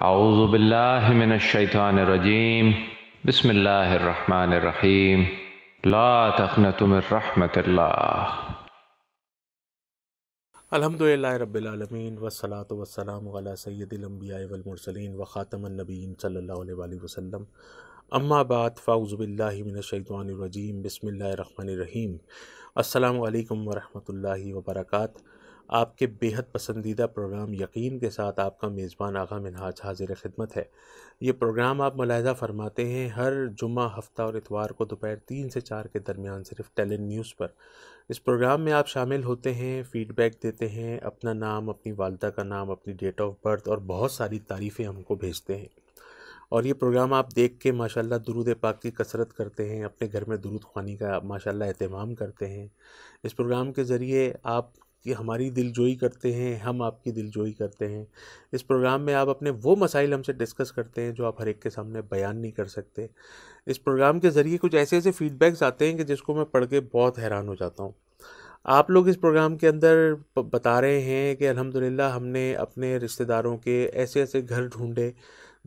आउज़बिल्लिमिनशैतानरजीम बसमीम ला तखनतमरहमतल्ला अलहमदिल्ला रबालमीन वसलात सैदिलम्बिया वलमरसलिन व ख़ातमनबीन सल्ला वसम अम्मा बाद बसमीम अल्लाम वरहमल वर्का आपके बेहद पसंदीदा प्रोग्राम यकीन के साथ आपका मेज़बान आगा मिनहाज हाजिर खिदमत है ये प्रोग्राम आप मुलायजा फरमाते हैं हर जुम्मा हफ्ता और इतवार को दोपहर तीन से चार के दरमियान सिर्फ टेलेंट न्यूज़ पर इस प्रोग्राम में आप शामिल होते हैं फ़ीडबैक देते हैं अपना नाम अपनी वालदा का नाम अपनी डेट ऑफ बर्थ और बहुत सारी तारीफ़ें हमको भेजते हैं और ये प्रोग्राम आप देख के माशाल्लाह दुरूद पाक की कसरत करते हैं अपने घर में दुरूद खानी का माशाल्लाह अहतमाम करते हैं इस प्रोग्राम के ज़रिए आप कि हमारी दिलजोई करते हैं हम आपकी दिलजोई करते हैं इस प्रोग्राम में आप अपने वो मसाइल हमसे डिस्कस करते हैं जो आप हर एक के सामने बयान नहीं कर सकते इस प्रोग्राम के ज़रिए कुछ ऐसे ऐसे फीडबैक्स आते हैं कि जिसको मैं पढ़ के बहुत हैरान हो जाता हूँ आप लोग इस प्रोग्राम के अंदर बता रहे हैं कि अलहमदिल्ला हमने अपने रिश्तेदारों के ऐसे ऐसे घर ढूंढे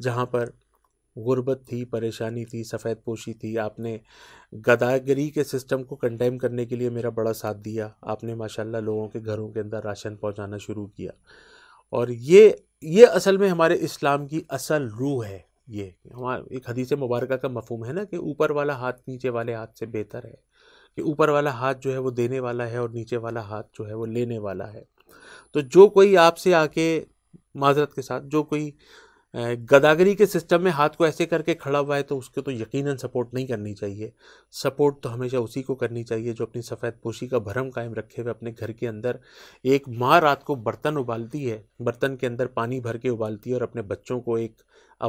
जहाँ पर गुर्बत थी परेशानी थी सफ़ेद पोशी थी आपने गदागरी के सिस्टम को कंटेम करने के लिए मेरा बड़ा साथ दिया आपने माशाल्लाह लोगों के घरों के अंदर राशन पहुंचाना शुरू किया और ये ये असल में हमारे इस्लाम की असल रूह है ये हमारे एक हदीस मुबारक का मफहम है ना कि ऊपर वाला हाथ नीचे वाले हाथ से बेहतर है कि ऊपर वाला हाथ जो है वो देने वाला है और नीचे वाला हाथ जो है वो लेने वाला है तो जो कोई आपसे आके माजरत के साथ जो कोई गदागरी के सिस्टम में हाथ को ऐसे करके खड़ा हुआ है तो उसको तो यकीनन सपोर्ट नहीं करनी चाहिए सपोर्ट तो हमेशा उसी को करनी चाहिए जो अपनी सफ़ेद पोशी का भरम कायम रखे हुए अपने घर के अंदर एक माँ रात को बर्तन उबालती है बर्तन के अंदर पानी भर के उबालती है और अपने बच्चों को एक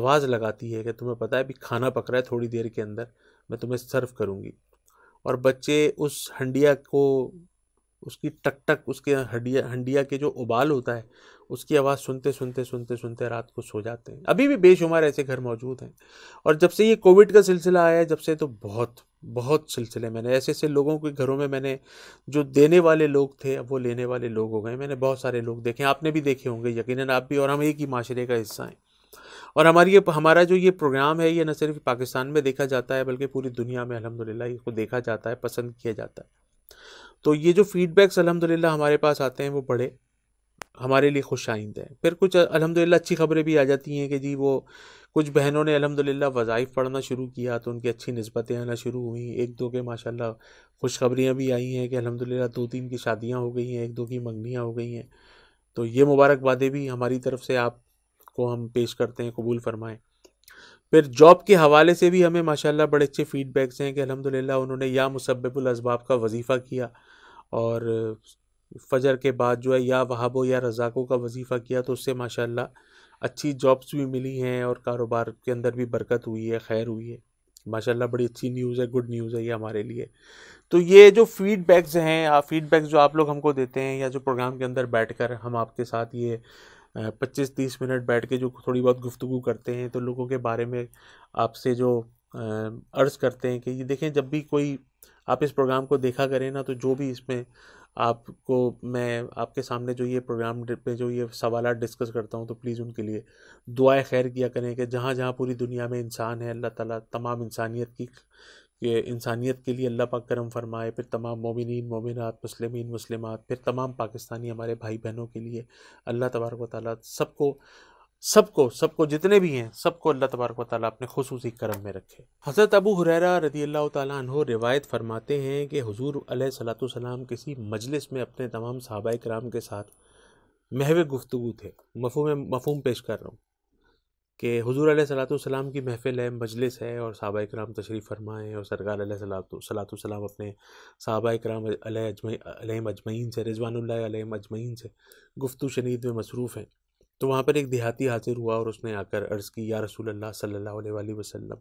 आवाज़ लगाती है कि तुम्हें पता है अभी खाना पक रहा है थोड़ी देर के अंदर मैं तुम्हें सर्व करूँगी और बच्चे उस हंडिया को उसकी टक टक उसके हड्डिया हंडिया के जो उबाल होता है उसकी आवाज़ सुनते सुनते सुनते सुनते रात को सो जाते हैं अभी भी बेशुमार ऐसे घर मौजूद हैं और जब से ये कोविड का सिलसिला आया है जब से तो बहुत बहुत सिलसिले मैंने ऐसे ऐसे लोगों के घरों में मैंने जो देने वाले लोग थे अब वो लेने वाले लोग हो गए मैंने बहुत सारे लोग देखे आपने भी देखे होंगे यकीन आप भी और हम एक ही माशरे का हिस्सा हैं और हमारी ये हमारा जो ये प्रोग्राम है ये न सिर्फ पाकिस्तान में देखा जाता है बल्कि पूरी दुनिया में अलहमदिल्ला इसको देखा जाता है पसंद किया जाता है तो ये जो फीडबैक्स अलहमदिल्ला हमारे पास आते हैं वो बड़े हमारे लिए खुश आइंद हैं फिर कुछ अलहमदिल्ला अच्छी खबरें भी आ जाती हैं कि जी वो कुछ बहनों ने अलहमदिल्ला वज़ाइफ पढ़ना शुरू किया तो उनकी अच्छी नस्बतें आना शुरू हुई एक दो के माशाल्लाह खुशखबरियाँ भी आई हैं कि अलहमदिल्ला दो तीन की शादियाँ हो गई हैं एक दो की मंगनियाँ हो गई हैं तो ये मुबारकबादें भी हमारी तरफ से आपको हम पेश करते हैं कबूल फरमाएँ फिर जॉब के हवाले से भी हमें माशाला बड़े अच्छे फीडबैक्स हैं कि अलहमदिल्ला उन्होंने या मुसब्बुल का वजीफ़ा किया और फजर के बाद जो है या वहाबों या रज़ाकों का वजीफ़ा किया तो उससे माशाल्लाह अच्छी जॉब्स भी मिली हैं और कारोबार के अंदर भी बरकत हुई है खैर हुई है माशाल्लाह बड़ी अच्छी न्यूज़ है गुड न्यूज़ है ये हमारे लिए तो ये जो फीडबैक्स हैं फीडबैक्स जो आप लोग हमको देते हैं या जो प्रोग्राम के अंदर बैठ कर हम आपके साथ ये पच्चीस तीस मिनट बैठ के जो थोड़ी बहुत गुफ्तु करते हैं तो लोगों के बारे में आपसे जो अर्ज़ करते हैं कि ये देखें जब भी कोई आप इस प्रोग्राम को देखा करें ना तो जो भी इसमें आपको मैं आपके सामने जो ये प्रोग्राम पे जो ये सवाल डिस्कस करता हूँ तो प्लीज़ उनके लिए दुआए खैर किया करें कि जहाँ जहाँ पूरी दुनिया में इंसान है अल्लाह ताला तमाम इंसानियत की ये इंसानियत के लिए अल्लाह पाक करम फरमाए फिर तमाम मोमिन मोमिनत मुस्लिम मुस्लिमात फिर तमाम पाकिस्तानी हमारे भाई बहनों के लिए अल्लाह तबारक ताली सबको सबको सबको जितने भी हैं सबको अल्लाह तबारक वाली अपने खसूसी करम में रखे हज़रत अबू हुररा रदी अल्लाह तु रिवायत फरमाते हैं कि हजूर सलाम किसी मजलिस में अपने तमाम सहाबा कराम के साथ महव गुफ्तु थे मफहम मफहम पेश कर रहा हूँ कि हजूर सलाम की महफ़िल है मजलिस है और सहाबा कराम तशरीफ़ फरमाएँ और सरकार सलाम अपने सहाबा कराम अजमैन से रिजवान अजमैन से गुफ्तु शनीद में मसरूफ़ हैं तो वहाँ पर एक देहाती हाजिर हुआ और उसने आकर अर्ज़ की या रसूल अल्लाह सल्लल्लाहु अलैहि वसल्लम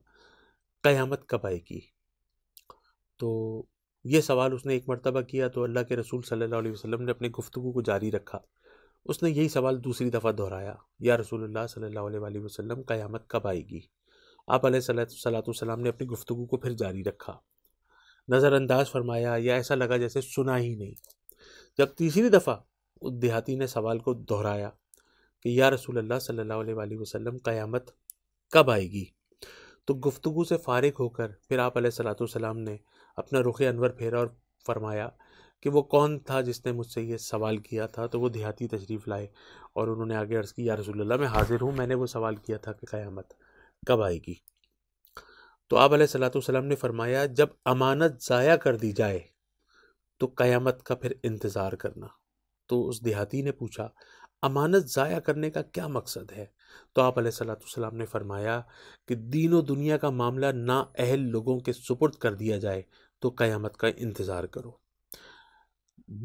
क़यामत कब आएगी तो ये सवाल उसने एक मरतबा किया तो अल्लाह के रसूल सल्लल्लाहु अलैहि वसल्लम ने अपनी गुफ्तु को जारी रखा उसने यही सवाल दूसरी दफ़ा दोहराया या रसूल सल्लल्लाहु अलैहि वसल्लम क़यामत कब आएगी आप सलाम ने अपनी गुफ्तु को फिर जारी रखा नज़रअंदाज फरमाया या ऐसा लगा जैसे सुना ही नहीं जब तीसरी दफ़ा उस देहाती ने सवाल को दोहराया कि या रसूल अल्लाह सल्लल्लाहु अलैहि वसल्लम क़यामत कब आएगी तो गुफ्तु से फारिग होकर फिर आप सलाम ने अपना रुख अनवर फेरा और फरमाया कि वो कौन था जिसने मुझसे ये सवाल किया था तो वो देहाती तशरीफ़ लाए और उन्होंने आगे अर्ज़ की या रसूलुल्लाह मैं हाज़िर हूँ मैंने वो सवाल किया था कि क़यामत कब आएगी तो आप सलाम ने फरमाया जब अमानत ज़ाया कर दी जाए तो क़यामत का फिर इंतज़ार करना तो उस देहाती ने पूछा अमानत ज़ाया करने का क्या मकसद है तो आप सलाम ने फरमाया कि दीनों दुनिया का मामला ना अहल लोगों के सुपुर्द कर दिया जाए तो क़यामत का इंतज़ार करो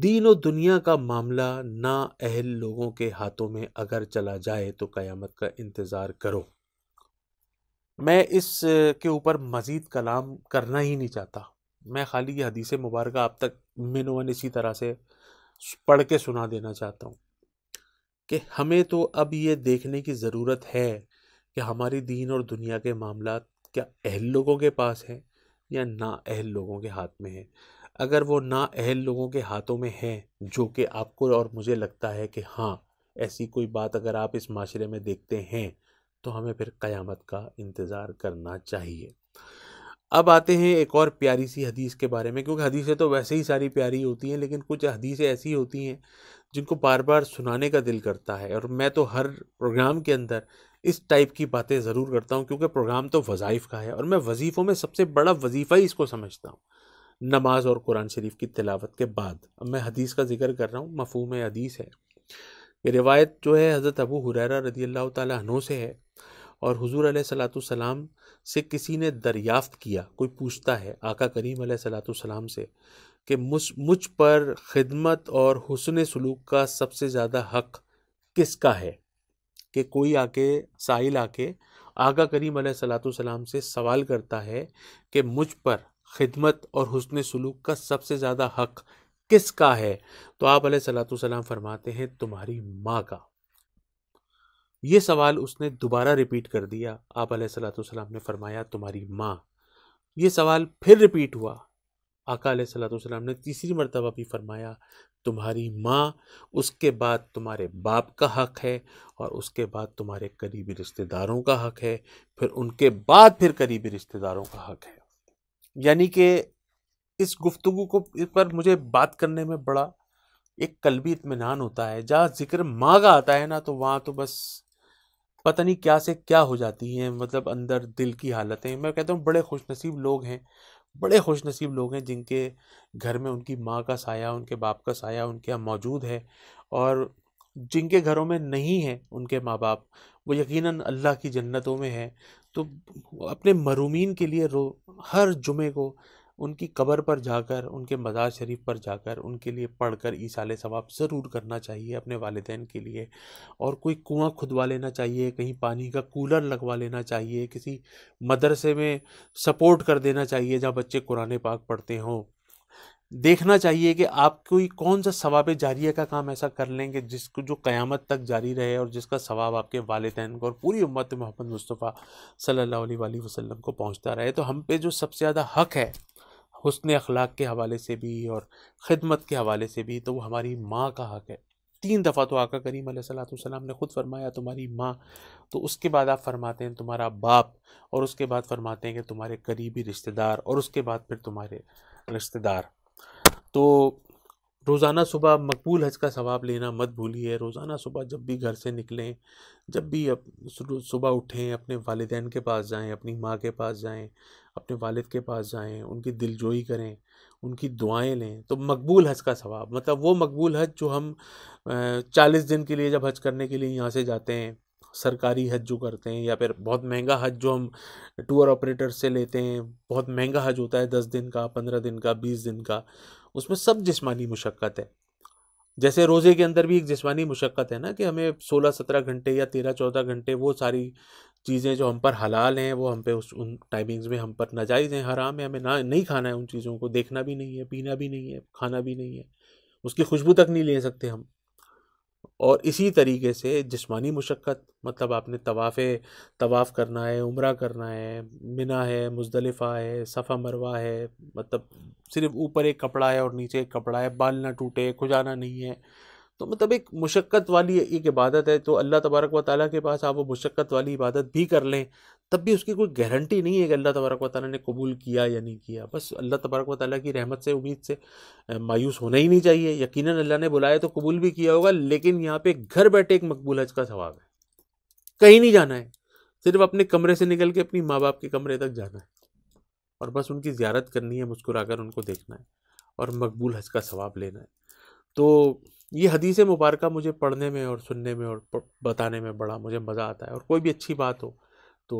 दीनों दुनिया का मामला ना अहल लोगों के हाथों में अगर चला जाए तो क़यामत का इंतज़ार करो मैं इस के ऊपर मज़ीद कलाम करना ही नहीं चाहता मैं खाली ये हदीसी मुबारक आप तक मिनवन इसी तरह से पढ़ के सुना देना चाहता हूँ कि हमें तो अब ये देखने की ज़रूरत है कि हमारी दीन और दुनिया के मामला क्या अहल लोगों के पास हैं या ना अहल लोगों के हाथ में है अगर वो ना अहल लोगों के हाथों में है जो कि आपको और मुझे लगता है कि हाँ ऐसी कोई बात अगर आप इस माशरे में देखते हैं तो हमें फिर क़यामत का इंतज़ार करना चाहिए अब आते हैं एक और प्यारी सी हदीस के बारे में क्योंकि हदीसें तो वैसे ही सारी प्यारी होती हैं लेकिन कुछ हदीसें ऐसी होती हैं जिनको बार बार सुनाने का दिल करता है और मैं तो हर प्रोग्राम के अंदर इस टाइप की बातें ज़रूर करता हूँ क्योंकि प्रोग्राम तो वज़ाइफ का है और मैं वजीफ़ों में सबसे बड़ा वजीफ़ा ही इसको समझता हूँ नमाज और कुरान शरीफ की तिलावत के बाद अब मैं हदीस का जिक्र कर रहा हूँ मफहूम हदीस है ये रिवायत जो है हज़रत अबू हुरैरा रदी अल्लाह तु से है और हुजूर सलाम से किसी ने दरियाफ़त किया कोई पूछता है आका करीम सलाम से कि मुझ मुझ पर खिदमत और हसन सलूक का सबसे ज़्यादा हक़ किसका है कि कोई आके साहिल आके आका करीम सलातम से सवाल करता है कि मुझ पर खिदमत और हसन सलूक का सबसे ज़्यादा हक़ किसका है तो आप सलाम फरमाते हैं तुम्हारी माँ का ये सवाल उसने दोबारा रिपीट कर दिया आप सलाम ने फरमाया तुम्हारी माँ ये सवाल फिर रिपीट हुआ आका सलाम ने तीसरी मरतबा भी फरमाया तुम्हारी माँ उसके बाद तुम्हारे बाप का हक है और उसके बाद तुम्हारे करीबी रिश्तेदारों का हक है फिर उनके बाद फिर करीबी रिश्तेदारों का हक है यानी कि इस गुफ्तु को इस पर मुझे बात करने में बड़ा एक कलबी इतमान होता है जहाँ ज़िक्र माँ का आता है ना तो वहाँ तो बस पता नहीं क्या से क्या हो जाती हैं मतलब अंदर दिल की हालतें मैं कहता हूँ बड़े खुश नसीब लोग हैं बड़े खुश नसीब लोग हैं जिनके घर में उनकी माँ का साया उनके बाप का साया उनके यहाँ मौजूद है और जिनके घरों में नहीं है उनके माँ बाप वो यकीन अल्लाह की जन्नतों में है तो अपने मरूमिन के लिए रो हर जुमे को उनकी कब्र पर जाकर उनके मज़ार शरीफ पर जाकर उनके लिए पढ़ कर ईसाल सवाब ज़रूर करना चाहिए अपने वालदेन के लिए और कोई कुआं खुदवा लेना चाहिए कहीं पानी का कूलर लगवा लेना चाहिए किसी मदरसे में सपोर्ट कर देना चाहिए जहाँ बच्चे कुरान पाक पढ़ते हों देखना चाहिए कि आप कोई कौन सा सवाब जारिया का काम ऐसा कर लेंगे जिसको जो क़यामत तक जारी रहे और जिसका सवाब आपके वालदेन को और पूरी उम्मत मोहम्मद मुस्तफ़ा सल्लल्लाहु अलैहि वसल्लम को पहुंचता रहे तो हम पे जो सबसे ज़्यादा हक है हसन अखलाक के हवाले से भी और ख़िदमत के हवाले से भी तो वो हमारी माँ का हक़ है तीन दफ़ा तो आका करीम सलाम ने ख़ुद फरमाया तुम्हारी माँ तो उसके बाद आप फरमाते हैं तुम्हारा बाप और उसके बाद फरमाते हैं कि तुम्हारे करीबी रिश्तेदार और उसके बाद फिर तुम्हारे रिश्तेदार तो रोज़ाना सुबह मकबूल हज का सवाब लेना मत भूलिए रोज़ाना सुबह जब भी घर से निकलें जब भी अप सुबह उठें अपने वालदान के पास जाएं अपनी माँ के पास जाएं अपने वालिद के पास जाएं उनकी दिलजोई करें उनकी दुआएं लें तो मकबूल हज का सवाब मतलब वो मकबूल हज जो हम चालीस दिन के लिए जब हज करने के लिए यहाँ से जाते हैं सरकारी हज जो करते हैं या फिर बहुत महंगा हज जो हम टूर ऑपरेटर से लेते हैं बहुत महंगा हज होता है दस दिन का पंद्रह दिन का बीस दिन का उसमें सब जिस्मानी मुशक्क़त है जैसे रोज़े के अंदर भी एक जिस्मानी मुशक्क़त है ना कि हमें सोलह सत्रह घंटे या तेरह चौदह घंटे वो सारी चीज़ें जो हम पर हलाल हैं वो हम पे उस उन टाइमिंग्स में हम पर नाजायज़ हैं हराम है हमें ना नहीं खाना है उन चीज़ों को देखना भी नहीं है पीना भी नहीं है खाना भी नहीं है उसकी खुशबू तक नहीं ले सकते हम और इसी तरीके से जिस्मानी मशक्क़त मतलब आपने तवाफ़ तवाफ़ करना है उम्र करना है मिना है मुजलफ़ा है सफ़ा मरवा है मतलब सिर्फ ऊपर एक कपड़ा है और नीचे एक कपड़ा है बाल ना टूटे खुजाना नहीं है तो मतलब एक मशक्क़त वाली एक इबादत है तो अल्लाह तबारक व ताली के पास आप वो मशक्क़त वाली इबादत भी कर लें तब भी उसकी कोई गारंटी नहीं है कि अल्लाह तबारक वाली ने कबूल किया या नहीं किया बस अल्लाह तबारक वाली की रहमत से उम्मीद से मायूस होना ही नहीं चाहिए यकीन अल्लाह ने बुलाया तो कबूल भी किया होगा लेकिन यहाँ पे घर बैठे एक मकबूल हज का सवाब है कहीं नहीं जाना है सिर्फ अपने कमरे से निकल के अपनी माँ बाप के कमरे तक जाना है और बस उनकी ज्यारत करनी है मुस्कुरा कर उनको देखना है और मकबूल हज का सवाब लेना है तो ये हदीस मुबारक मुझे पढ़ने में और सुनने में और बताने में बड़ा मुझे मज़ा आता है और कोई भी अच्छी बात हो तो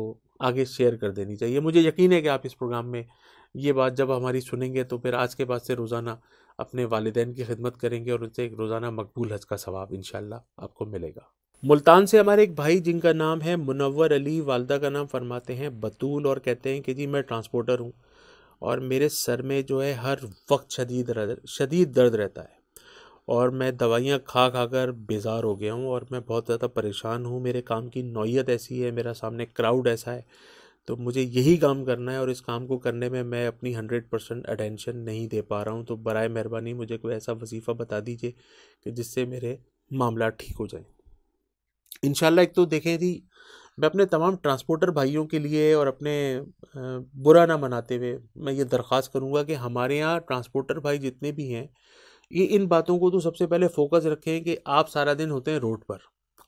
आगे शेयर कर देनी चाहिए मुझे यकीन है कि आप इस प्रोग्राम में ये बात जब हमारी सुनेंगे तो फिर आज के बाद से रोज़ाना अपने वालदेन की खिदमत करेंगे और उनसे एक रोज़ाना मकबूल हज का सवाब इन आपको मिलेगा मुल्तान से हमारे एक भाई जिनका नाम है मुनवर अली वालदा का नाम फरमाते हैं बतूल और कहते हैं कि जी मैं ट्रांसपोर्टर हूँ और मेरे सर में जो है हर वक्त शदीद शदीद दर्द रहता है और मैं दवाइयाँ खा खा कर बेज़ार हो गया हूँ और मैं बहुत ज़्यादा परेशान हूँ मेरे काम की नौीयत ऐसी है मेरा सामने क्राउड ऐसा है तो मुझे यही काम करना है और इस काम को करने में मैं अपनी हंड्रेड परसेंट अटेंशन नहीं दे पा रहा हूँ तो बर मेहरबानी मुझे कोई ऐसा वजीफ़ा बता दीजिए कि जिससे मेरे मामला ठीक हो जाए इन एक तो देखें जी मैं अपने तमाम ट्रांसपोर्टर भाइयों के लिए और अपने बुरा ना मनाते हुए मैं ये दरख्वास्त करूँगा कि हमारे यहाँ ट्रांसपोर्टर भाई जितने भी हैं ये इन बातों को तो सबसे पहले फोकस रखें कि आप सारा दिन होते हैं रोड पर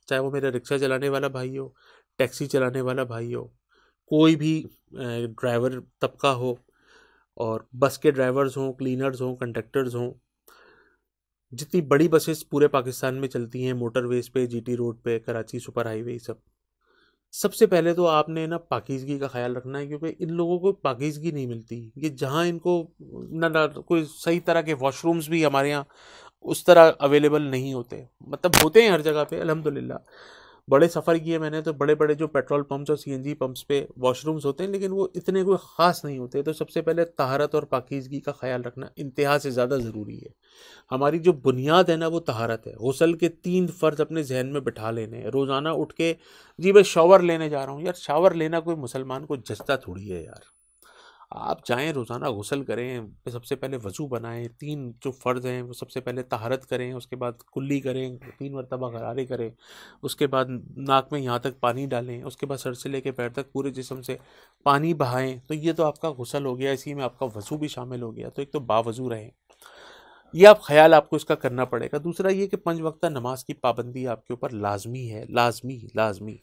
चाहे वो मेरा रिक्शा चलाने वाला भाई हो टैक्सी चलाने वाला भाई हो कोई भी ड्राइवर तबका हो और बस के ड्राइवर्स हों क्लीनर्स हों कंडक्टर्स हों जितनी बड़ी बसेस पूरे पाकिस्तान में चलती हैं मोटरवेज पे जीटी रोड पे कराची सुपर हाईवे सब सबसे पहले तो आपने ना पाकिजगी का ख्याल रखना है क्योंकि इन लोगों को पाकिजगी नहीं मिलती ये जहाँ इनको ना, ना कोई सही तरह के वॉशरूम्स भी हमारे यहाँ उस तरह अवेलेबल नहीं होते मतलब होते हैं हर जगह पे अलहमदिल्ला बड़े सफ़र किए मैंने तो बड़े बड़े जो पेट्रोल पंप्स और सीएनजी पंप्स पे वॉशरूम्स होते हैं लेकिन वो इतने कोई ख़ास नहीं होते तो सबसे पहले तहारत और पाकिजगी का ख्याल रखना इंतहा से ज़्यादा ज़रूरी है हमारी जो बुनियाद है ना वो तहारत है गसल के तीन फ़र्ज अपने जहन में बिठा लेने हैं रोज़ाना उठ के जी मैं शावर लेने जा रहा हूँ यार शावर लेना कोई मुसलमान को जस्ता थोड़ी है यार आप चाहें रोज़ाना गसल करें सबसे पहले वज़ू बनाएं तीन जो फ़र्ज़ हैं वो सबसे पहले तहारत करें उसके बाद कुल्ली करें तीन मरतबा गरारे करें उसके बाद नाक में यहाँ तक पानी डालें उसके बाद सर से लेके पैर तक पूरे जिसम से पानी बहाएं तो ये तो आपका गसल हो गया इसी में आपका वज़ू भी शामिल हो गया तो एक तो बावज़ू रहें ये आप ख्याल आपको इसका करना पड़ेगा दूसरा ये कि पंच वक्ता नमाज की पाबंदी आपके ऊपर लाजमी है लाजमी लाजमी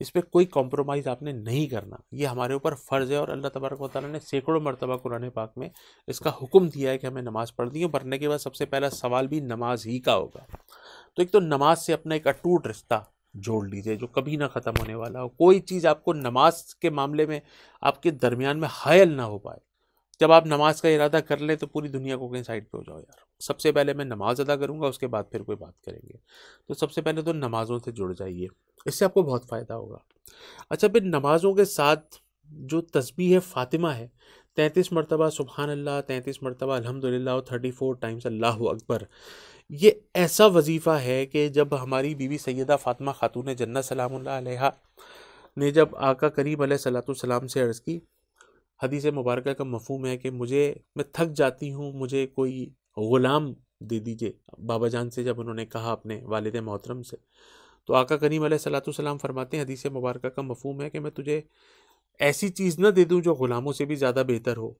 इस पर कोई कॉम्प्रोमाइज़ आपने नहीं करना ये हमारे ऊपर फ़र्ज़ है और अल्लाह तबारक वाली ने सैकड़ों मरतबा कुरान पाक में इसका हुक्म दिया है कि हमें नमाज़ पढ़नी है पढ़ने के बाद सबसे पहला सवाल भी नमाज ही का होगा तो एक तो नमाज से अपना एक अटूट रिश्ता जोड़ लीजिए जो कभी ना ख़त्म होने वाला हो कोई चीज़ आपको नमाज के मामले में आपके दरमियान में हायल ना हो पाए जब आप नमाज का इरादा कर लें तो पूरी दुनिया को कहीं साइड पे हो जाओ यार सबसे पहले मैं नमाज़ अदा करूँगा उसके बाद फिर कोई बात करेंगे तो सबसे पहले तो नमाज़ों से जुड़ जाइए इससे आपको बहुत फ़ायदा होगा अच्छा फिर नमाज़ों के साथ जो तस्बी है फ़ातिमा है तैंतीस मरतबा सुबहान अल्लाह तैंतीस मरतबा अलहमदिल्ला और थर्टी फोर टाइम्स अल्लाह अकबर ये ऐसा वजीफ़ा है कि जब हमारी बीवी सैदा फ़ातिमा ख़ातून जन्ना सलाम ने जब आका करीम सलाम से अर्ज़ की हदीस मुबारक का मफहम है कि मुझे मैं थक जाती हूँ मुझे कोई ग़ुलाम दे दीजिए बाबा जान से जब उन्होंने कहा अपने वालद मोहतरम से तो आका करीम सलाम फरमाते हैं हदीस मुबारक का मफहम है कि मैं तुझे ऐसी चीज़ ना दे दूँ जो ग़ुलामों से भी ज़्यादा बेहतर हो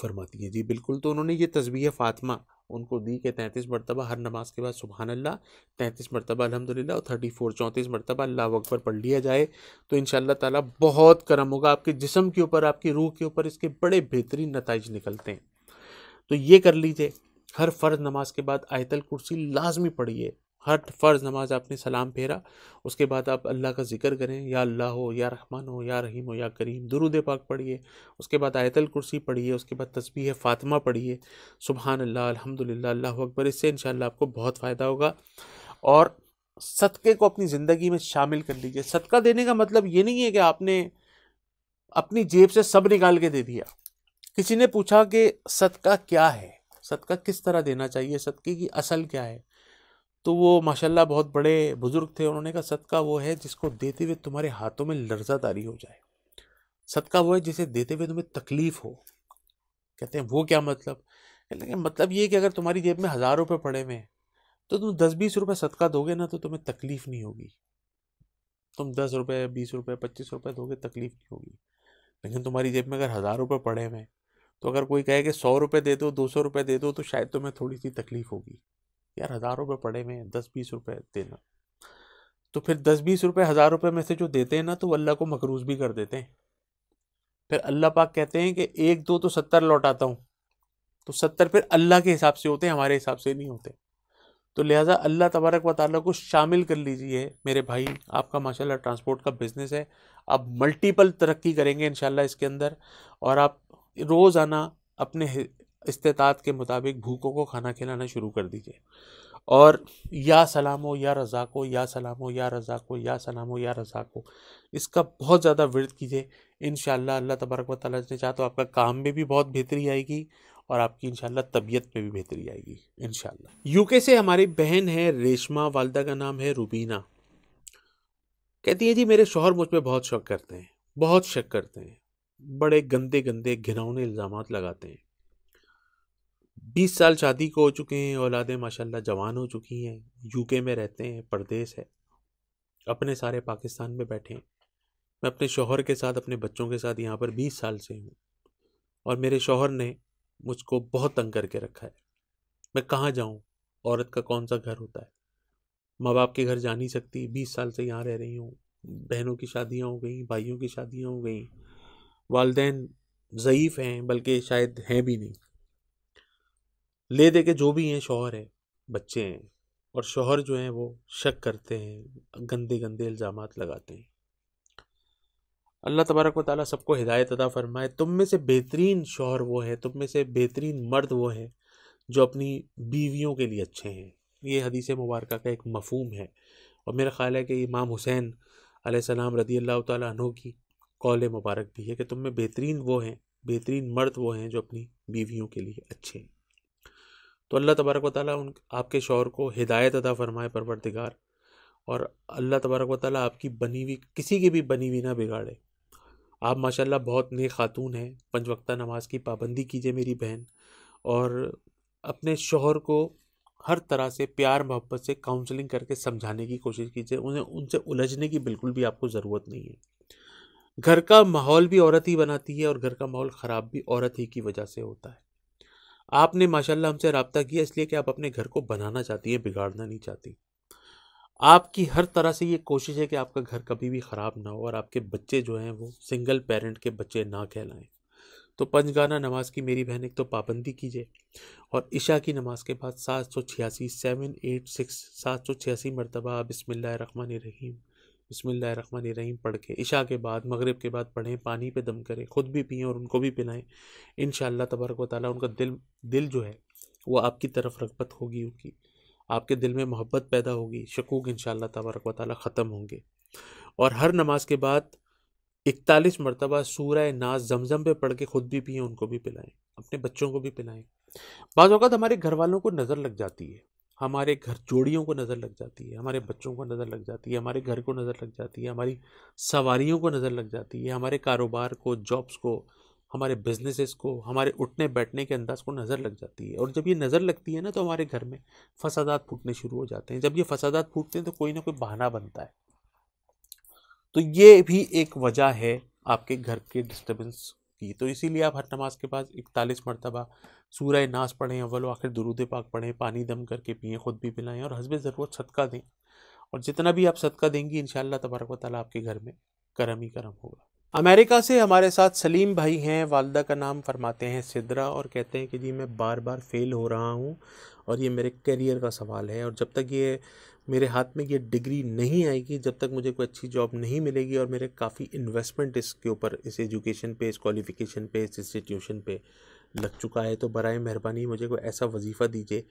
फरमाती हैं जी बिल्कुल तो उन्होंने ये तस्वीर फ़ातमा उनको दी कि तैंतीस मरतबा हर नमाज के बाद सुबहान अल्लाह तैंतीस मरतबा अलहमदिल्ला और थर्टी फोर चौंतीस मरतबा अल्लाह अकबर पढ़ लिया जाए तो इन ताला बहुत करम होगा आपके जिसम के ऊपर आपकी रूह के ऊपर इसके बड़े बेहतरीन नतज निकलते हैं तो ये कर लीजिए हर फ़र्ज नमाज के बाद आयतल कुर्सी लाजमी पढ़िए हर फ़र्ज़ नमाज आपने सलाम फेरा उसके बाद आप अल्लाह का जिक्र करें या अल्लाह हो या रहमान हो या रहीम हो या करीम दुरुद पाक पढ़िए उसके बाद आयतल कुर्सी पढ़िए उसके बाद तस्बीह फ़ातिमा पढ़िए सुबहान अल्लाह अल्लाह अकबर इससे इन आपको बहुत फ़ायदा होगा और सदक़े को अपनी ज़िंदगी में शामिल कर लीजिए सदका देने का मतलब ये नहीं है कि आपने अपनी जेब से सब निकाल के दे दिया किसी ने पूछा कि सदका क्या है सदका किस तरह देना चाहिए सदके की असल क्या है तो वो माशाल्लाह बहुत बड़े बुज़ुर्ग थे उन्होंने कहा सदका वो है जिसको देते हुए तुम्हारे हाथों में लर्जादारी हो जाए सदका वो है जिसे देते हुए तुम्हें तकलीफ़ हो कहते हैं वो क्या मतलब कहते हैं मतलब ये कि अगर तुम्हारी जेब में हज़ार रुपये पड़े हुए हैं तो तुम दस बीस रुपये सदका दोगे ना तो तुम्हें तकलीफ़ नहीं होगी तुम दस रुपये बीस रुपये पच्चीस रुपये दोगे तकलीफ़ नहीं होगी लेकिन तुम्हारी जेब में अगर हज़ार रुपये पड़े हुए हैं तो अगर कोई कहे कि सौ रुपये दे दो दो सौ रुपये दे दो तो शायद तुम्हें थोड़ी सी तकलीफ़ होगी यार हज़ार रुपये पड़े हुए हैं दस बीस रुपये देना तो फिर दस बीस रुपये हज़ार रुपये में से जो देते हैं ना तो अल्लाह को मकरूज भी कर देते हैं फिर अल्लाह पाक कहते हैं कि एक दो तो सत्तर लौटाता हूँ तो सत्तर फिर अल्लाह के हिसाब से होते हैं हमारे हिसाब से नहीं होते तो लिहाजा अल्लाह तबारक व ताली को शामिल कर लीजिए मेरे भाई आपका माशाल्लाह ट्रांसपोर्ट का बिज़नेस है आप मल्टीपल तरक्की करेंगे इन इसके अंदर और आप रोज़ आना अपने इस्तात के मुताबिक भूखों को खाना खिलाना शुरू कर दीजिए और या सलामो या रज़ाको या सलामो या रज़ाको या सलामो या रज़ाको इसका बहुत ज़्यादा विरद कीजिए इन अल्लाह तबारक वाली ने चाहा तो आपका काम में भी बहुत बेहतरी आएगी और आपकी इंशाल्लाह तबीयत में भी बेहतरी आएगी यू यूके से हमारी बहन है रेशमा वालदा का नाम है रूबीना कहती है जी मेरे शोहर मुझ पर बहुत शक करते हैं बहुत शक करते हैं बड़े गंदे गंदे घिनौने इल्ज़ाम लगाते हैं बीस साल शादी को हो चुके हैं औलादें माशाल्लाह जवान हो चुकी हैं यूके में रहते हैं परदेश है अपने सारे पाकिस्तान में बैठे हैं मैं अपने शोहर के साथ अपने बच्चों के साथ यहाँ पर बीस साल से हूँ और मेरे शोहर ने मुझको बहुत तंग करके रखा है मैं कहाँ जाऊँ औरत का कौन सा घर होता है माँ बाप के घर जा नहीं सकती बीस साल से यहाँ रह रही हूँ बहनों की शादियाँ हो गई भाइयों की शादियाँ हो गई वालदेन ज़यीफ़ हैं बल्कि शायद हैं भी नहीं ले दे के जो भी हैं शोहर हैं बच्चे हैं और शोहर जो हैं वो शक करते हैं गंदे गंदे इल्ज़ाम लगाते हैं अल्लाह तबारक व ताली सबको हिदायत अदा फरमाए तुम में से बेहतरीन शोहर वो है तुम में से बेहतरीन मर्द वो है जो अपनी बीवियों के लिए अच्छे हैं ये हदीस मुबारक का एक मफहम है और मेरा ख़्याल है कि इमाम हुसैन आसमाम रदी अल्लाह तु की कौल मुबारक भी है कि तुम में बेहतरीन वो हैं बेहतरीन मर्द वो हैं जो अपनी बीवियों के लिए अच्छे हैं तो अल्लाह तबारक व ताली उन आपके शौहर को हिदायत अदा फरमाए परवरदिगार और अल्लाह तबारक व ताली आपकी बनी हुई किसी की भी बनी हुई ना बिगाड़े आप माशाल्लाह बहुत नेक खातून हैं पंच वक्ता नमाज की पाबंदी कीजिए मेरी बहन और अपने शोहर को हर तरह से प्यार मोहब्बत से काउंसलिंग करके समझाने की कोशिश कीजिए उन्हें उनसे उलझने की बिल्कुल भी आपको ज़रूरत नहीं है घर का माहौल भी औरत ही बनाती है और घर का माहौल ख़राब भी औरत ही की वजह से होता है आपने माशाल्लाह हमसे रबता किया इसलिए कि आप अपने घर को बनाना चाहती हैं बिगाड़ना नहीं चाहती आपकी हर तरह से ये कोशिश है कि आपका घर कभी भी ख़राब ना हो और आपके बच्चे जो हैं वो सिंगल पेरेंट के बच्चे ना कहलाएं तो पंचगाना नमाज की मेरी बहन एक तो पाबंदी कीजिए और इशा की नमाज के बाद सात सौ छियासी सेवन एट सिक्स सात सौ छियासी मरतबा बसमिल्लर रहीम बसमीम पढ़ के इशा के बाद मगरिब के बाद पढ़ें पानी पे दम करें ख़ुद भी पिएँ और उनको भी पिलाएं इन व ताली उनका दिल दिल जो है वो आपकी तरफ रगबत होगी उनकी आपके दिल में मोहब्बत पैदा होगी शकूक इन व वाली ख़त्म होंगे और हर नमाज के बाद इकतालीस मरतबा सूरह नाज जमजम पे पढ़ के ख़ुद भी पिएँ उनको भी पिलाएं अपने बच्चों को भी पिलाएं बाज़ अवत हमारे घर वालों को नज़र लग जाती है हमारे घर जोड़ियों को नज़र लग जाती है हमारे बच्चों को नज़र लग जाती है हमारे घर को नज़र लग जाती है हमारी सवारियों को नज़र लग जाती है हमारे कारोबार को जॉब्स को हमारे बिजनेसेस को हमारे उठने बैठने के अंदाज को नज़र लग जाती है और जब ये नज़र लगती है ना तो हमारे घर में फसादात फूटने शुरू हो जाते हैं जब ये फसादात फूटते हैं तो कोई ना कोई बहाना बनता है तो ये भी एक वजह है आपके घर के डिस्टर्बेंस की तो इसीलिए आप हर नमाज के बाद इकतालीस मरतबा सूर्य नाश पढ़ें अव्वल आखिर दुरूद पाक पढ़ें पानी दम करके पिए ख़ुद भी पिलाएँ और हंसबे ज़रूरत सदका दें और जितना भी आप सदका देंगी इन तबारक वाली आपके घर में करम ही करम होगा अमेरिका से हमारे साथ सलीम भाई हैं वालदा का नाम फरमाते हैं सिदरा और कहते हैं कि जी मैं बार बार फ़ेल हो रहा हूँ और ये मेरे करियर का सवाल है और जब तक ये मेरे हाथ में ये डिग्री नहीं आएगी जब तक मुझे कोई अच्छी जॉब नहीं मिलेगी और मेरे काफ़ी इन्वेस्टमेंट इसके ऊपर इस एजुकेशन पे इस क्वालिफिकेशन पे इस इंस्टीट्यूशन पे लग चुका है तो बर मेहरबानी मुझे कोई ऐसा वजीफ़ा दीजिए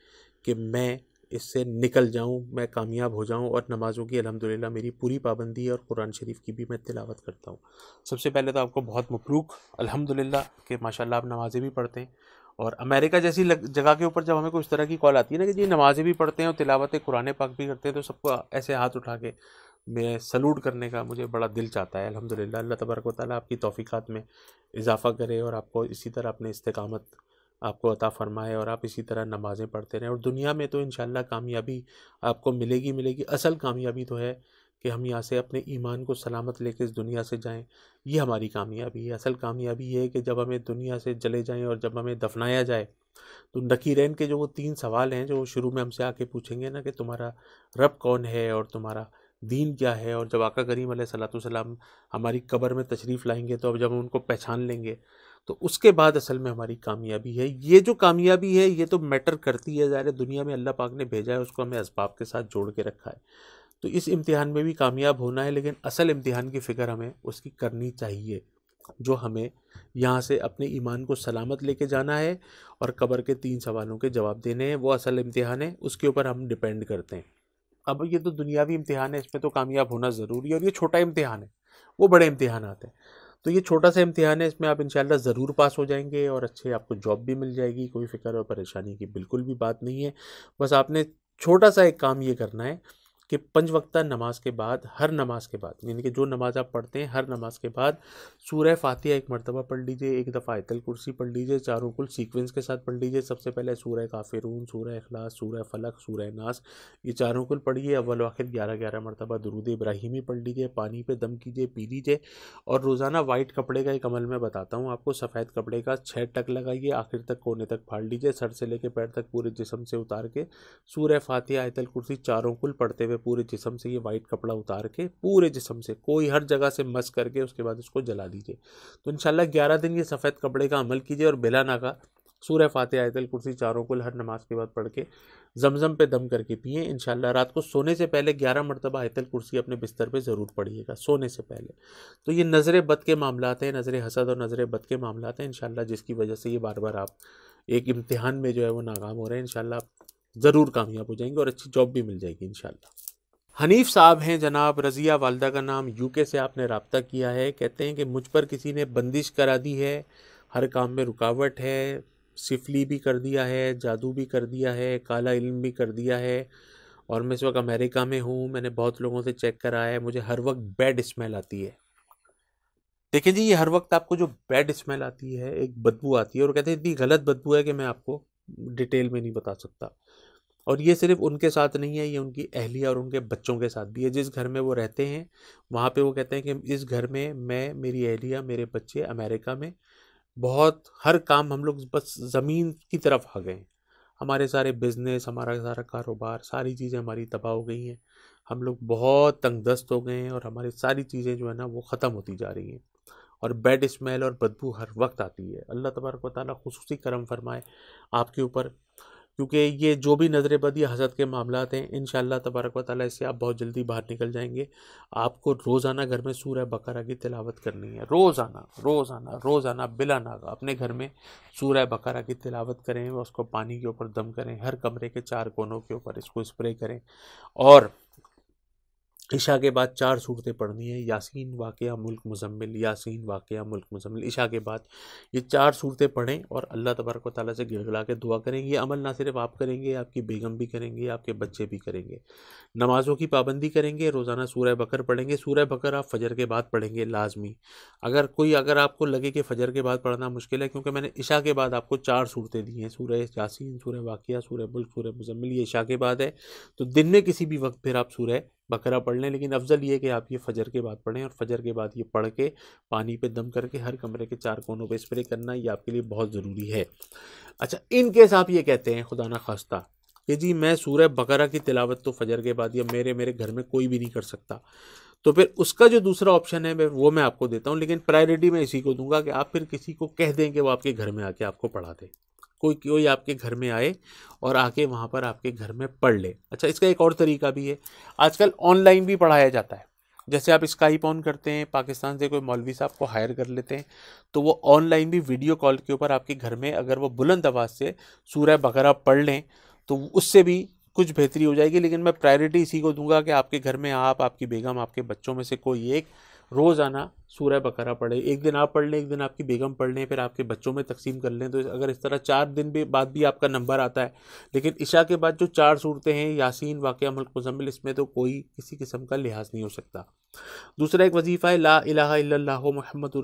कि मैं इससे निकल जाऊं मैं कामयाब हो जाऊं और नमाज़ों की अलहमदिल्ला मेरी पूरी पाबंदी है और कुरान शरीफ की भी मैं तिलावत करता हूं सबसे पहले तो आपको बहुत मबरूक अलहमदिल्ला कि माशाल्लाह आप नमाज़ें भी पढ़ते हैं और अमेरिका जैसी जगह के ऊपर जब हमें कुछ तरह की कॉल आती है ना कि जी नमाज़ें भी पढ़ते हैं और तिलावत कुरान पाक भी करते हैं तो सबको ऐसे हाथ उठा के मैं सलूट करने का मुझे बड़ा दिल चाहता है अलहमदिल्ला अल्लाह तबरक ताली आपकी तोफ़ीक़ात में इजाफ़ा करे और आपको इसी तरह अपने इस्तकामत आपको अता फ़रमाए और आप इसी तरह नमाज़ें पढ़ते रहें और दुनिया में तो इन कामयाबी आपको मिलेगी मिलेगी असल कामयाबी तो है कि हम यहाँ से अपने ईमान को सलामत लेके इस दुनिया से जाएं ये हमारी कामयाबी है असल कामयाबी है कि जब हमें दुनिया से जले जाएं और जब हमें दफनाया जाए तो नकीरैन के जो वो तीन सवाल हैं जो शुरू में हमसे आके पूछेंगे ना कि तुम्हारा रब कौन है और तुम्हारा दीन क्या है और जब आका करीम सलाम हमारी कब्र में तशरीफ़ लाएंगे तो अब जब हम उनको पहचान लेंगे तो उसके बाद असल में हमारी कामयाबी है ये जो कामयाबी है ये तो मैटर करती है ज़ाहिर दुनिया में अल्लाह पाक ने भेजा है उसको हमें इसबाब के साथ जोड़ के रखा है तो इस इम्तिहान में भी कामयाब होना है लेकिन असल इम्तिहान की फ़िक्र हमें उसकी करनी चाहिए जो हमें यहाँ से अपने ईमान को सलामत लेके जाना है और कबर के तीन सवालों के जवाब देने हैं वो असल इम्तिहान है उसके ऊपर हम डिपेंड करते हैं अब ये तो दुनियावी इम्तिहान है इसमें तो कामयाब होना ज़रूरी है और ये छोटा इम्तिहान है वो बड़े इम्तिहान आते हैं तो ये छोटा सा इम्तिहान है इसमें आप इंशाल्लाह ज़रूर पास हो जाएंगे और अच्छे आपको जॉब भी मिल जाएगी कोई फ़िक्र और परेशानी की बिल्कुल भी बात नहीं है बस आपने छोटा सा एक काम ये करना है कि पंच वक्ता नमाज के बाद हर नमाज के बाद यानी कि जो नमाज आप पढ़ते हैं हर नमाज के बाद सूर्य फातिहा एक मरतबा पढ़ लीजिए एक दफ़ा आयतल कुर्सी पढ़ लीजिए चारों कुल सीक्वेंस के साथ पढ़ लीजिए सबसे पहले सूर्य काफिरून सूर्य अखलास सूर्य फलक सूर्य नास ये चारों कुल पढ़िए अव्वल आखिर ग्यारह ग्यारह मरतबा दरूद इब्राहिमी पढ़ लीजिए पानी पर दम कीजिए पी लीजिए और रोज़ाना वाइट कपड़े का एक अमल मैं बताता हूँ आपको सफ़ेद कपड़े का छः टक लगाइए आखिर तक कोने तक फाड़ लीजिए सर से लेकर पैर तक पूरे जिसम से उतार के सूर्य फातिहा आयतल कुर्सी चारों कुल पढ़ते हुए में पूरे जिसम से ये वाइट कपड़ा उतार के पूरे जिसम से कोई हर जगह से मस करके उसके बाद उसको जला दीजिए तो इंशाल्लाह ग्यारह दिन ये सफ़ेद कपड़े का अमल कीजिए और बिला का सूर्य फातह आयतल कुर्सी चारों कुल हर नमाज के बाद पढ़ के जमजम पे दम करके पिए इन रात को सोने से पहले ग्यारह मरतबा आयतल कुर्सी अपने बिस्तर पे ज़रूर पढ़िएगा सोने से पहले तो ये नज़र बद के मामला हैं नज़र हसद और नज़र बद के मामला हैं इन जिसकी वजह से ये बार बार आप एक इम्तहान में जो है वो नाकाम हो रहे हैं इन ज़रूर कामयाब हो जाएंगे और अच्छी जॉब भी मिल जाएगी इन हनीफ साहब हैं जनाब रज़िया वालदा का नाम यूके से आपने रबता किया है कहते हैं कि मुझ पर किसी ने बंदिश करा दी है हर काम में रुकावट है सिफली भी कर दिया है जादू भी कर दिया है काला इल्म भी कर दिया है और मैं इस वक्त अमेरिका में हूँ मैंने बहुत लोगों से चेक कराया है मुझे हर वक्त बैड स्मेल आती है देखिए जी ये हर वक्त आपको जो बैड स्मेल आती है एक बदबू आती है और कहते हैं इतनी गलत बदबू है कि मैं आपको डिटेल में नहीं बता सकता और ये सिर्फ उनके साथ नहीं है ये उनकी अहलिया और उनके बच्चों के साथ भी है जिस घर में वो रहते हैं वहाँ पे वो कहते हैं कि इस घर में मैं मेरी अहलिया मेरे बच्चे अमेरिका में बहुत हर काम हम लोग बस ज़मीन की तरफ आ गए हमारे सारे बिज़नेस हमारा सारा कारोबार सारी चीज़ें हमारी तबाह हो गई हैं हम लोग बहुत तंगदस्त हो गए हैं और हमारी सारी चीज़ें जो है ना वो ख़त्म होती जा रही हैं और बैड स्मेल और बदबू हर वक्त आती है अल्लाह तबारक वाली खसूस करम फरमाए आपके ऊपर क्योंकि ये जो भी नज़रबंदी हजरत के मामला हैं इन तबारक वाली इससे आप बहुत जल्दी बाहर निकल जाएंगे आपको रोज़ाना घर में सूर्य बकरा की तिलावत करनी है रोज़ाना रोज़ाना रोज़ाना बिला नागा अपने घर में सूर्य बकरा की तिलावत करें उसको पानी के ऊपर दम करें हर कमरे के चार कोनों के ऊपर इसको स्प्रे करें और ईशा के बाद चार सूरतें पढ़नी है यासीन वाक़ मुल्क मुजम्मिल यासीन वाक़ मुल्क मुजम्मिल ईशा के बाद ये चार सूरतें पढ़ें और अल्लाह तबारक ताली से गिड़गड़ा के दुआ करेंगे ये अमल ना सिर्फ आप करेंगे आपकी बेगम भी करेंगे आपके बच्चे भी करेंगे नमाज़ों की पाबंदी करेंगे रोज़ाना सूर्य बकर पढ़ेंगे सूर्य बकर आप फजर के बाद पढ़ेंगे लाजमी अगर कोई अगर आपको लगे कि फजर के बाद पढ़ना मुश्किल है क्योंकि मैंने ईशा के बाद आपको चार सूरतें दी हैं सूर्य यासीन सूर्य वाक़ सूर्य मुल्क सूर्य मुजम्मिल ये ईशा के बाद है तो दिन में किसी भी वक्त फिर आप सूर्य बकरा पढ़ लें लेकिन अफजल ये कि आप ये फजर के बाद पढ़ें और फजर के बाद ये पढ़ के पानी पे दम करके हर कमरे के चार कोनों पे स्प्रे करना ये आपके लिए बहुत ज़रूरी है अच्छा इन केस आप ये कहते हैं खुदा ना खास्ता कि जी मैं सूर बकरा की तिलावत तो फजर के बाद या मेरे मेरे घर में कोई भी नहीं कर सकता तो फिर उसका जो दूसरा ऑप्शन है मैं वो मैं आपको देता हूँ लेकिन प्रायोरिटी मैं इसी को दूंगा कि आप फिर किसी को कह दें कि वो आपके घर में आके आपको पढ़ा दें कोई कोई आपके घर में आए और आके वहाँ पर आपके घर में पढ़ ले अच्छा इसका एक और तरीका भी है आजकल ऑनलाइन भी पढ़ाया जाता है जैसे आप स्काइप ऑन करते हैं पाकिस्तान से कोई मौलवी साहब को हायर कर लेते हैं तो वो ऑनलाइन भी वीडियो कॉल के ऊपर आपके घर में अगर वो बुलंद आवाज़ से सूर्य बकरा पढ़ लें तो उससे भी कुछ बेहतरी हो जाएगी लेकिन मैं प्रायोरिटी इसी को दूंगा कि आपके घर में आप आपकी बेगम आपके बच्चों में से कोई एक रोज़ाना सूर्य बकरा पढ़े एक दिन आप पढ़ लें एक दिन आपकी बेगम पढ़ लें फिर आपके बच्चों में तकसीम कर लें तो अगर इस तरह चार दिन भी बाद भी आपका नंबर आता है लेकिन इशा के बाद जो चार सूरतें हैं यासीन वाक़ मुल्क मुजम्मिल इसमें तो कोई किसी किस्म का लिहाज नहीं हो सकता दूसरा एक वजीफ़ा है ला इला महमद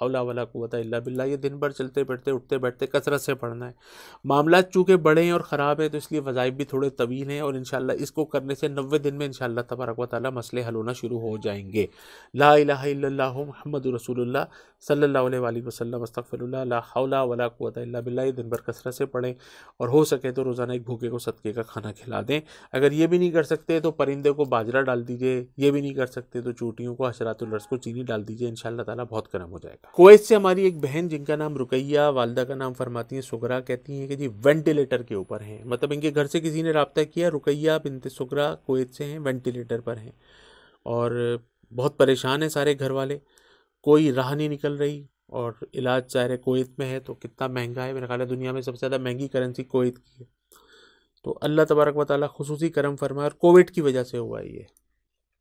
हौला वला वसलम इल्ला बिल्ला ये दिन भर चलते बैठते उठते बैठते कसरत से पढ़ना है मामला चूँकि बड़े हैं और ख़राब हैं तो इसलिए वज़ाइब भी थोड़े तवील हैं और इन इसको करने से नबे दिन में इन तबारक वाली मसले हल होना शुरू हो जाएंगे ला सल्लल्लाहु अलैहि वसल्लम सल्ला वसलम हौला वला बिल्ला ये दिन भर कसरत से पढ़ें और हो सके तो रोज़ाना एक भूखे को सदक़े का खाना खिला दें अगर ये भी नहीं कर सकते तो परिंदे चूटियों को बाजरा डाल दीजिए ये भी नहीं कर सकते तो चोटियों को हशरातुल रस को चीनी डाल दीजिए इन तला बहुत गर्म हो जाएगा कोवैत से हमारी एक बहन जिनका नाम रुकैया वालदा का नाम फरमाती है सुगरा कहती हैं कि जी वेंटिलेटर के ऊपर हैं मतलब इनके घर से किसी ने रबता किया रुकैया बिनते सुगरा कोवैत से हैं वेंटिलेटर पर हैं और बहुत परेशान है सारे घर वाले कोई राह नहीं निकल रही और इलाज चाहे कोवैत में है तो कितना महंगा है मेरा ख्याल है दुनिया में सबसे ज़्यादा महंगी करेंसी कोवैत की है तो अल्लाह तबारक व ताली खसूसी करम फरमाए और कोविड की वजह से हुआ ये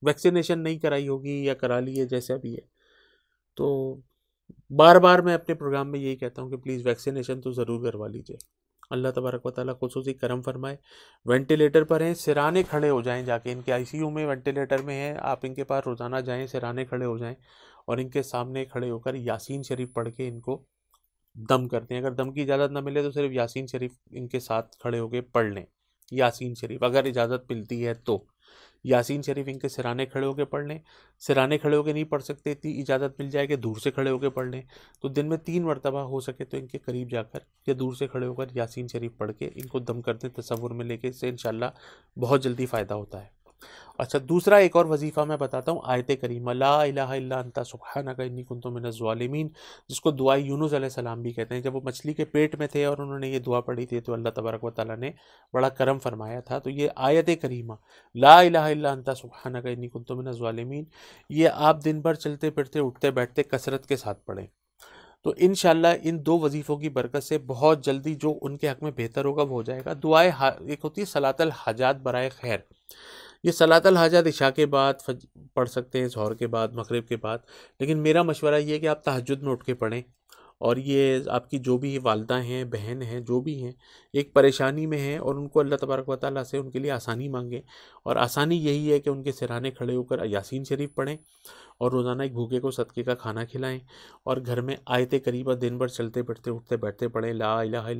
वैक्सीनेशन नहीं कराई होगी या करा ली है जैसा भी है तो बार बार मैं अपने प्रोग्राम में यही कहता हूँ कि प्लीज़ वैक्सीनेशन तो ज़रूर करवा लीजिए अल्लाह तबारक व ताली खसूसी करम फरमाए वेंटिलेटर पर हैं सिराने खड़े हो जाएँ जाके इनके यू में वेंटिलेटर में हैं आप इनके पास रोज़ाना जाएँ सिराने खड़े हो जाएँ और इनके सामने खड़े होकर यासीन शरीफ पढ़ के इनको दम करते हैं अगर दम की इजाज़त ना मिले तो सिर्फ यासीन शरीफ इनके साथ खड़े होकर पढ़ लें यासीन शरीफ अगर इजाज़त मिलती है तो यासीन शरीफ इनके सिराने खड़े होकर पढ़ लें सिराने खड़े होकर नहीं पढ़ सकते इतनी इजाज़त मिल जाए कि दूर से खड़े होकर पढ़ लें तो दिन में तीन मरतबा हो सके तो इनके करीब जाकर या दूर से खड़े होकर यासीन शरीफ पढ़ के इनको दम कर दें तस्वुर में लेके इससे इन बहुत जल्दी फ़ायदा होता है अच्छा दूसरा एक और वजीफ़ा मैं बताता हूँ आयत करीमा ला अल्लाह सुबहाना का इन्नी कुन तो जिसको दुआ यूनुस सलाम भी कहते हैं जब वो मछली के पेट में थे और उन्होंने ये दुआ पढ़ी थी तो अल्लाह तबरक वाली ने बड़ा करम फरमाया था तो ये आयत करीमा ला अल्लाह सुबहाना का इन्नी कुन तो ये आप दिन भर चलते फिरते उठते बैठते कसरत के साथ पढ़ें तो इन इन दो वजीफ़ों की बरकत से बहुत जल्दी जो उनके हक़ में बेहतर होगा वो हो जाएगा दुआएं एक होती है सलातल हाजात बरए खैर ये सलात हाजत दिशा के बाद पढ़ सकते हैं जहर के बाद मगरब के बाद लेकिन मेरा मशवरा ये है कि आप तहजद में उठ के पढ़ें और ये आपकी जो भी वालदा हैं बहन हैं जो भी हैं एक परेशानी में हैं और उनको अल्लाह तबारक व ताली से उनके लिए आसानी मांगें और आसानी यही है कि उनके सिराने खड़े होकर यासीन शरीफ पढ़ें और रोज़ाना एक भूखे को सदक़े का खाना खिलाएं और घर में आयते करीबा दिन भर चलते बैठते उठते बैठते पढ़ें ला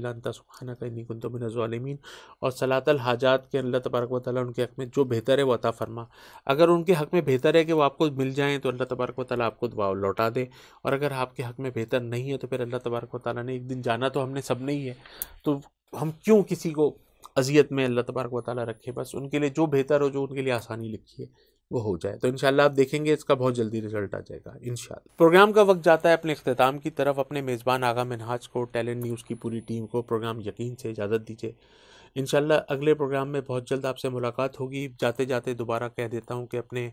लाता सुखाना कहीं कुन तो मिनज़ालमीन और सलातल हाजात के अल्लाह तबारक व ताली उनके हक़ में जो बेहतर है वो अता फरमा अगर उनके हक़ में बेहतर है कि वो आपको मिल जाएँ तो अल्लाह तबारक व ताली आपको लौटा दें और अगर आपके हक़ में बेहतर नहीं है तो फिर अल्लाह तबारक वाली ने एक दिन जाना तो हमने सब नहीं है तो हम क्यों किसी को अजियत में अल्लाह तबारक वाली रखे बस उनके लिए जो बेहतर हो जो उनके लिए आसानी लिखी है वो हो जाए तो इनशाला आप देखेंगे इसका बहुत जल्दी रिजल्ट आ जाएगा इन प्रोग्राम का वक्त जाता है अपने अख्ताम की तरफ अपने मेज़बान आगा मिनहाज को टैलेंट न्यूज़ की पूरी टीम को प्रोग्राम यकीन से इजाज़त दीजिए इनशाला अगले प्रोग्राम में बहुत जल्द आपसे मुलाकात होगी जाते जाते दोबारा कह देता हूँ कि अपने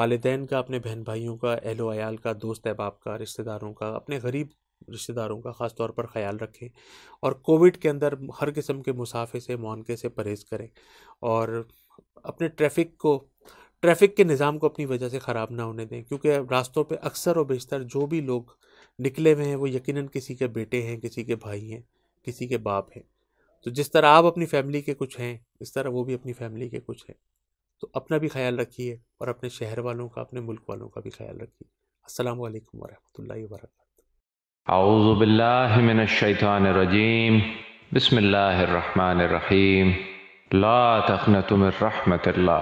वालदेन का अपने बहन भाइयों का अहलो का दोस्त अहबाब का रिश्तेदारों का अपने गरीब रिश्तेदारों का ख़ास तौर पर ख्याल रखें और कोविड के अंदर हर किस्म के मुसाफे से मौनके से परहेज़ करें और अपने ट्रैफिक को ट्रैफिक के निज़ाम को अपनी वजह से ख़राब ना होने दें क्योंकि रास्तों पर अक्सर और बेशतर जो भी लोग निकले हुए हैं वो यकीनन किसी के बेटे हैं किसी के भाई हैं किसी के बाप हैं तो जिस तरह आप अपनी फैमिली के कुछ हैं इस तरह वो भी अपनी फैमिली के कुछ हैं तो अपना भी ख्याल रखिए और अपने शहर वालों का अपने मुल्क वालों का भी ख्याल रखिए असल वरहमल वर्क आउज़बिल्लिमिनशैतानरजीम बसमिल्लर रहीम ला तखनतम रहमतल्ला